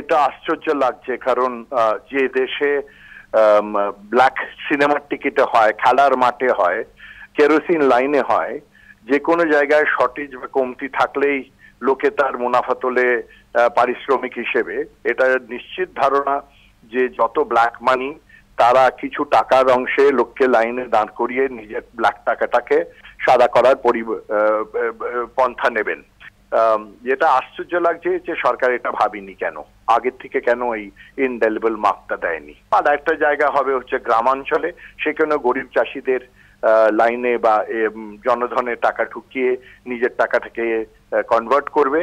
এটা আশ্চর্য লাগছে কারণ যে দেশে ব্ল্যাক সিনেমার টিকিটে হয় খেলার মাঠে হয় কেরোসিন লাইনে হয় যে কোনো জায়গায় শর্টেজ বা কমতি থাকলেই লোকে তার মুনাফা তোলে পারিশ্রমিক হিসেবে এটা নিশ্চিত ধারণা যে যত ব্ল্যাক মানি তারা কিছু টাকার অংশে লোককে লাইনে দাঁড় করিয়ে নিজের ব্ল্যাক টাকাটাকে সাদা করার পন্থা নেবেন যেটা আশ্চর্য লাগছে যে সরকার এটা ভাবিনি কেন আগের থেকে কেন এই ইনডেলিবল মার্কটা দেয়নি আর একটা জায়গা হবে হচ্ছে গ্রামাঞ্চলে সেখানে গরিব চাষিদের লাইনে বা জনধনের টাকা ঢুকিয়ে নিজের টাকা থেকে কনভার্ট করবে